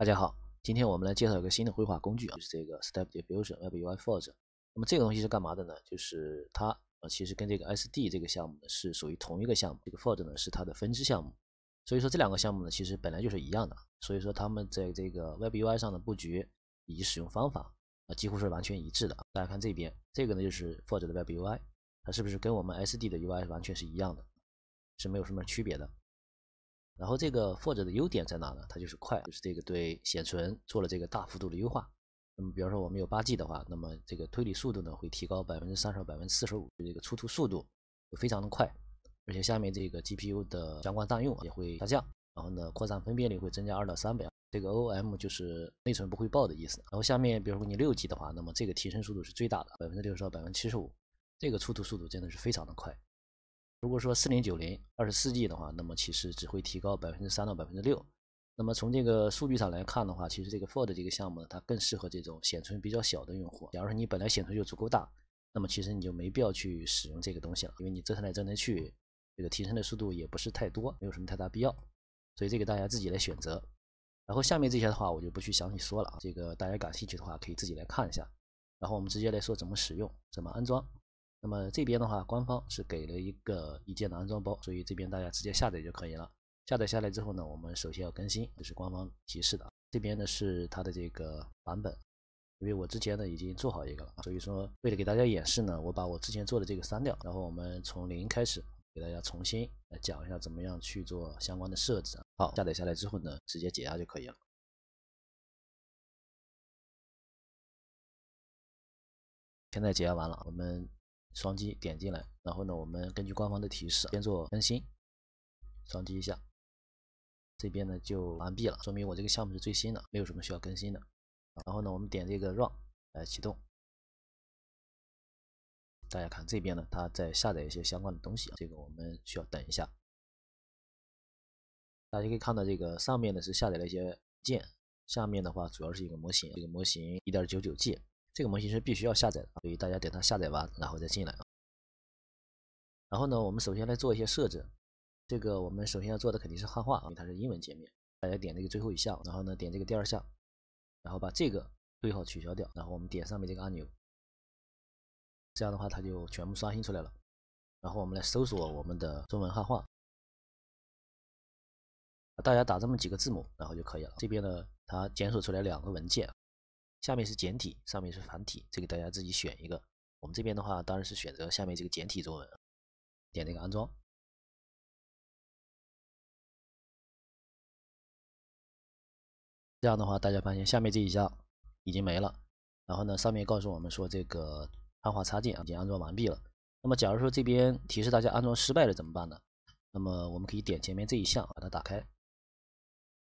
大家好，今天我们来介绍一个新的绘画工具啊，就是这个 s t e p Diffusion Web UI for e 那么这个东西是干嘛的呢？就是它啊，其实跟这个 SD 这个项目呢是属于同一个项目，这个 for e 呢是它的分支项目。所以说这两个项目呢，其实本来就是一样的。所以说他们在这个 Web UI 上的布局以及使用方法啊，几乎是完全一致的。大家看这边，这个呢就是 for e 的 Web UI，它是不是跟我们 SD 的 UI 完全是一样的？是没有什么区别的。然后这个 For 的优点在哪呢？它就是快，就是这个对显存做了这个大幅度的优化。那么，比方说我们有八 G 的话，那么这个推理速度呢会提高百分之三十到百分之四十五，这个出图速度非常的快，而且下面这个 GPU 的相关占用也会下降。然后呢，扩散分辨率会增加二到三倍。这个 OM 就是内存不会爆的意思。然后下面，比如说你六 G 的话，那么这个提升速度是最大的，百分之六十到百分之七十五，这个出图速度真的是非常的快。如果说四零九零二十四 G 的话，那么其实只会提高百分之三到百分之六。那么从这个数据上来看的话，其实这个 f o r 的这个项目呢，它更适合这种显存比较小的用户。假如说你本来显存就足够大，那么其实你就没必要去使用这个东西了，因为你折腾来折腾去，这个提升的速度也不是太多，没有什么太大必要。所以这个大家自己来选择。然后下面这些的话，我就不去详细说了啊。这个大家感兴趣的话，可以自己来看一下。然后我们直接来说怎么使用，怎么安装。那么这边的话，官方是给了一个一键的安装包，所以这边大家直接下载就可以了。下载下来之后呢，我们首先要更新，这是官方提示的。这边呢是它的这个版本，因为我之前呢已经做好一个了，所以说为了给大家演示呢，我把我之前做的这个删掉，然后我们从零开始给大家重新来讲一下怎么样去做相关的设置。好，下载下来之后呢，直接解压就可以了。现在解压完了，我们。双击点进来，然后呢，我们根据官方的提示先做更新，双击一下，这边呢就完毕了，说明我这个项目是最新的，没有什么需要更新的。然后呢，我们点这个 Run 来启动。大家看这边呢，它在下载一些相关的东西啊，这个我们需要等一下。大家可以看到，这个上面呢是下载了一些键，件，下面的话主要是一个模型，这个模型一点九九 G。这个模型是必须要下载的，所以大家点它下载完，然后再进来。然后呢，我们首先来做一些设置。这个我们首先要做的肯定是汉化啊，因为它是英文界面。大家点这个最后一项，然后呢，点这个第二项，然后把这个对号取消掉，然后我们点上面这个按钮。这样的话，它就全部刷新出来了。然后我们来搜索我们的中文汉化。大家打这么几个字母，然后就可以了。这边呢，它检索出来两个文件。下面是简体，上面是繁体，这个大家自己选一个。我们这边的话，当然是选择下面这个简体中文，点那个安装。这样的话，大家发现下面这一项已经没了。然后呢，上面告诉我们说这个汉化插件已经安装完毕了。那么，假如说这边提示大家安装失败了怎么办呢？那么我们可以点前面这一项把它打开，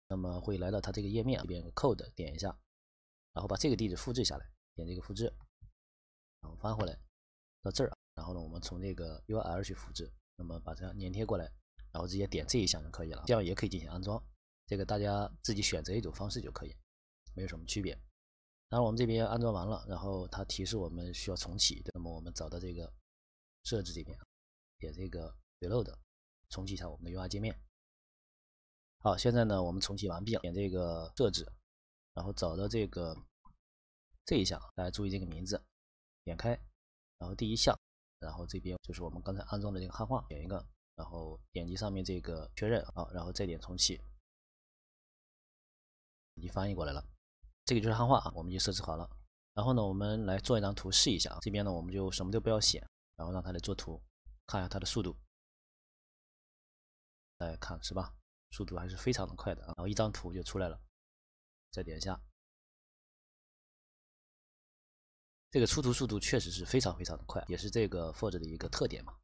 那么会来到它这个页面边有个 code，点一下。然后把这个地址复制下来，点这个复制，然后翻回来到这儿，然后呢，我们从这个 URL 去复制，那么把它粘贴过来，然后直接点这一项就可以了。这样也可以进行安装，这个大家自己选择一种方式就可以，没有什么区别。然后我们这边安装完了，然后它提示我们需要重启，那么我们找到这个设置这边，点这个 reload，重启一下我们的 UI 界面。好，现在呢，我们重启完毕了，点这个设置。然后找到这个这一项，大家注意这个名字，点开，然后第一项，然后这边就是我们刚才安装的这个汉化，点一个，然后点击上面这个确认啊，然后再点重启，已经翻译过来了，这个就是汉化啊，我们就设置好了。然后呢，我们来做一张图试一下，这边呢我们就什么都不要写，然后让它来做图，看一下它的速度。大家看是吧？速度还是非常的快的啊，然后一张图就出来了。再点一下，这个出图速度确实是非常非常的快，也是这个 Forge 的一个特点嘛。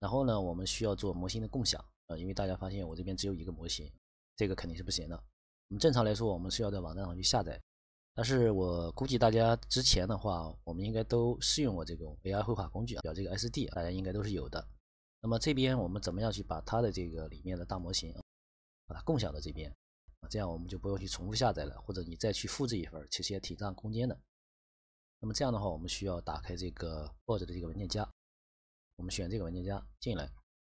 然后呢，我们需要做模型的共享啊，因为大家发现我这边只有一个模型，这个肯定是不行的。我们正常来说，我们是要在网站上去下载，但是我估计大家之前的话，我们应该都试用过这种 AI 绘画工具啊，表这个 SD，大家应该都是有的。那么这边我们怎么样去把它的这个里面的大模型啊，把它共享到这边？这样我们就不用去重复下载了，或者你再去复制一份，其实也挺占空间的。那么这样的话，我们需要打开这个 Word 的这个文件夹，我们选这个文件夹进来，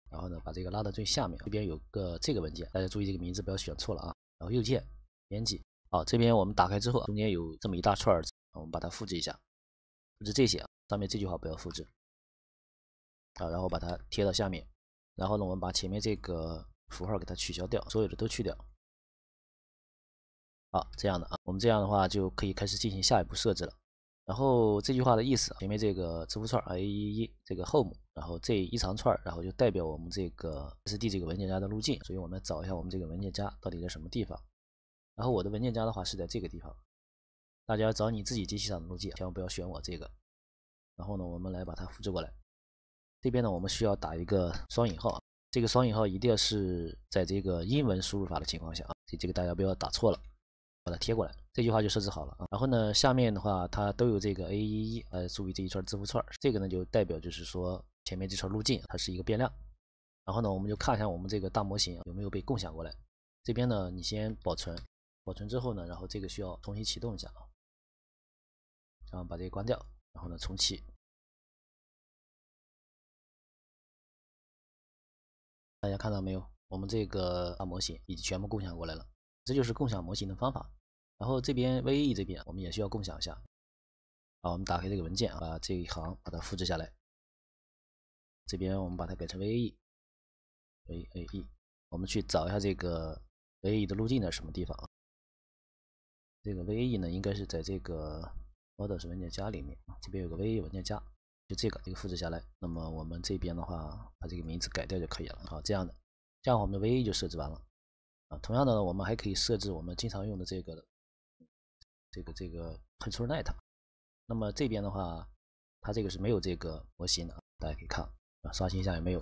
然后呢，把这个拉到最下面，这边有个这个文件，大家注意这个名字不要选错了啊。然后右键编辑，好，这边我们打开之后，中间有这么一大串，我们把它复制一下，复制这些上面这句话不要复制啊。然后把它贴到下面，然后呢，我们把前面这个符号给它取消掉，所有的都去掉。好，这样的啊，我们这样的话就可以开始进行下一步设置了。然后这句话的意思，前面这个字符串 a 一一这个 home，然后这一长串，然后就代表我们这个 s d 这个文件夹的路径。所以我们找一下我们这个文件夹到底在什么地方。然后我的文件夹的话是在这个地方，大家找你自己机器上的路径，千万不要选我这个。然后呢，我们来把它复制过来。这边呢，我们需要打一个双引号，这个双引号一定要是在这个英文输入法的情况下啊，这这个大家不要打错了。把它贴过来，这句话就设置好了啊。然后呢，下面的话它都有这个 A 一一，呃，注意这一串字符串，这个呢就代表就是说前面这串路径它是一个变量。然后呢，我们就看一下我们这个大模型有没有被共享过来。这边呢，你先保存，保存之后呢，然后这个需要重新启动一下啊。然后把这个关掉，然后呢重启。大家看到没有？我们这个大模型已经全部共享过来了。这就是共享模型的方法。然后这边 VAE 这边，我们也需要共享一下。好，我们打开这个文件啊，把这一行把它复制下来。这边我们把它改成 VAE，VAE。我们去找一下这个 VAE 的路径在什么地方啊？这个 VAE 呢，应该是在这个 models 文件夹里面啊。这边有个 VAE 文件夹，就这个，这个复制下来。那么我们这边的话，把这个名字改掉就可以了好，这样的，这样我们的 VAE 就设置完了啊。同样的呢，我们还可以设置我们经常用的这个。这个这个 ControlNet，那么这边的话，它这个是没有这个模型的，大家可以看啊，刷新一下也没有。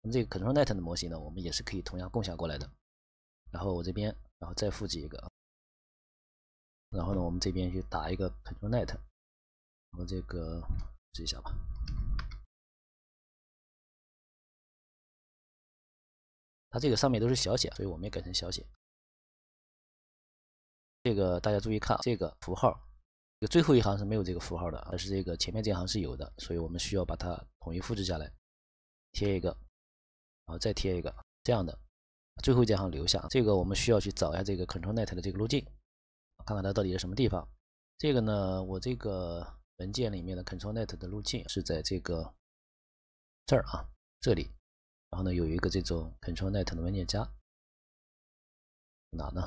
那么这个 ControlNet 的模型呢，我们也是可以同样共享过来的。然后我这边，然后再复制一个，然后呢，我们这边去打一个 ControlNet，然后这个试一下吧。它这个上面都是小写，所以我们也改成小写。这个大家注意看，这个符号，这个最后一行是没有这个符号的，但是这个前面这行是有的，所以我们需要把它统一复制下来，贴一个，啊，再贴一个这样的，最后一行留下。这个我们需要去找一下这个 controlnet 的这个路径，看看它到底是什么地方。这个呢，我这个文件里面的 controlnet 的路径是在这个这儿啊，这里，然后呢有一个这种 controlnet 的文件夹，哪呢？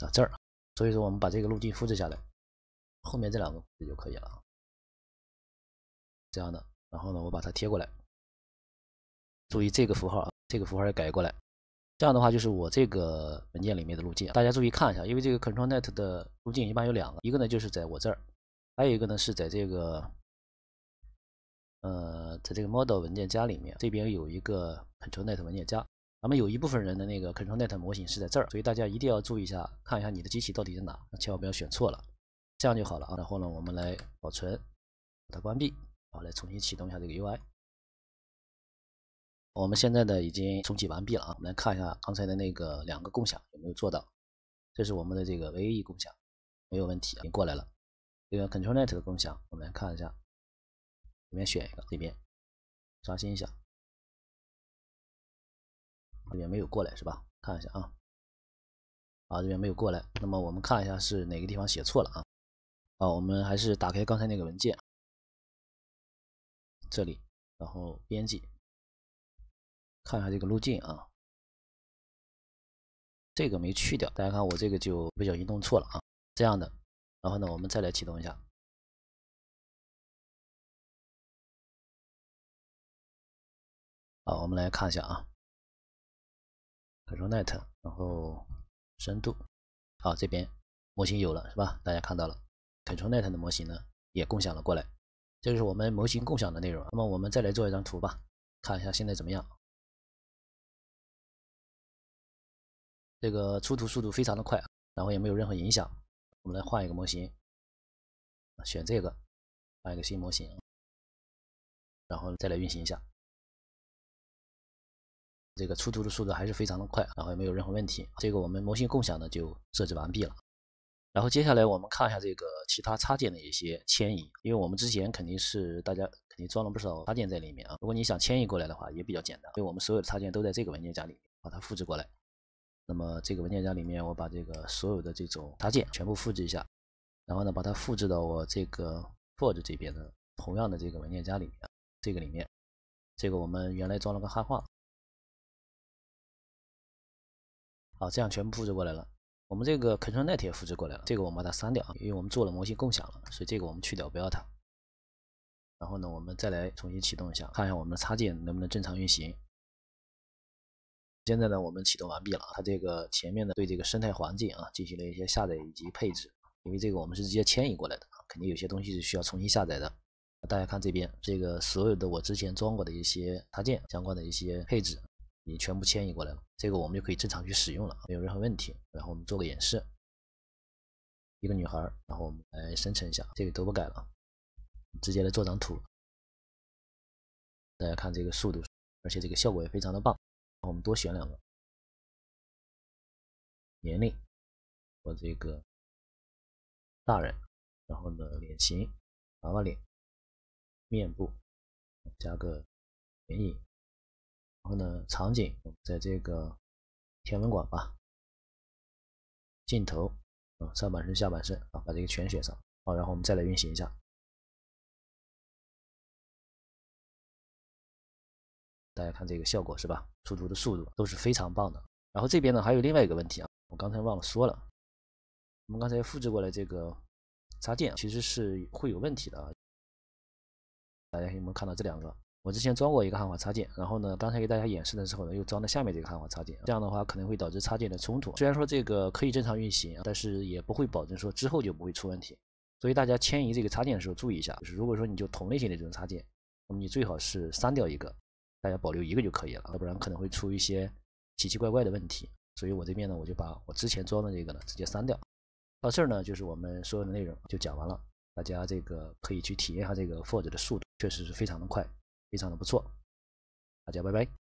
啊，这儿。所以说，我们把这个路径复制下来，后面这两个字就可以了啊。这样的，然后呢，我把它贴过来。注意这个符号，这个符号要改过来。这样的话，就是我这个文件里面的路径，大家注意看一下。因为这个 controlnet 的路径一般有两个，一个呢就是在我这儿，还有一个呢是在这个，呃，在这个 model 文件夹里面，这边有一个 controlnet 文件夹。咱们有一部分人的那个 ControlNet 模型是在这儿，所以大家一定要注意一下，看一下你的机器到底在哪，千万不要选错了，这样就好了啊。然后呢，我们来保存，把它关闭，好，来重新启动一下这个 UI。我们现在呢已经重启完毕了啊，我们来看一下刚才的那个两个共享有没有做到。这是我们的这个 VAE 共享，没有问题啊，已经过来了。这个 ControlNet 的共享，我们来看一下，里面选一个，这边刷新一下。也没有过来是吧？看一下啊，啊，这边没有过来。那么我们看一下是哪个地方写错了啊？啊，我们还是打开刚才那个文件，这里，然后编辑，看一下这个路径啊，这个没去掉。大家看我这个就不小心弄错了啊，这样的。然后呢，我们再来启动一下。好，我们来看一下啊。c t r l n e t 然后深度，好，这边模型有了是吧？大家看到了 c t r l n e t 的模型呢也共享了过来，这就是我们模型共享的内容。那么我们再来做一张图吧，看一下现在怎么样。这个出图速度非常的快，然后也没有任何影响。我们来换一个模型，选这个，换一个新模型，然后再来运行一下。这个出图的速度还是非常的快，然后也没有任何问题。这个我们模型共享呢就设置完毕了。然后接下来我们看一下这个其他插件的一些迁移，因为我们之前肯定是大家肯定装了不少插件在里面啊。如果你想迁移过来的话也比较简单，因为我们所有的插件都在这个文件夹里面，把它复制过来。那么这个文件夹里面我把这个所有的这种插件全部复制一下，然后呢把它复制到我这个 Forge 这边的同样的这个文件夹里面。这个里面，这个我们原来装了个汉化。好，这样全部复制过来了。我们这个 ControlNet 也复制过来了，这个我们把它删掉啊，因为我们做了模型共享了，所以这个我们去掉，不要它。然后呢，我们再来重新启动一下，看一下我们的插件能不能正常运行。现在呢，我们启动完毕了，它这个前面呢对这个生态环境啊进行了一些下载以及配置，因为这个我们是直接迁移过来的啊，肯定有些东西是需要重新下载的。大家看这边，这个所有的我之前装过的一些插件相关的一些配置。已全部迁移过来了，这个我们就可以正常去使用了，没有任何问题。然后我们做个演示，一个女孩，然后我们来生成一下，这个都不改了，直接来做张图。大家看这个速度，而且这个效果也非常的棒。我们多选两个年龄和这个大人，然后呢，脸型娃娃脸，面部加个眼影。然后呢，场景在这个天文馆吧，镜头啊，上半身、下半身啊，把这个全选上。啊，然后我们再来运行一下，大家看这个效果是吧？出图的速度都是非常棒的。然后这边呢，还有另外一个问题啊，我刚才忘了说了，我们刚才复制过来这个插件其实是会有问题的啊。大家没有看到这两个？我之前装过一个汉化插件，然后呢，刚才给大家演示的时候呢，又装了下面这个汉化插件，这样的话可能会导致插件的冲突。虽然说这个可以正常运行，但是也不会保证说之后就不会出问题。所以大家迁移这个插件的时候注意一下，就是如果说你就同类型的这种插件，那么你最好是删掉一个，大家保留一个就可以了，要不然可能会出一些奇奇怪怪的问题。所以我这边呢，我就把我之前装的这个呢直接删掉。到这儿呢，就是我们所有的内容就讲完了。大家这个可以去体验一下这个 Forge 的速度，确实是非常的快。非常的不错，大家拜拜。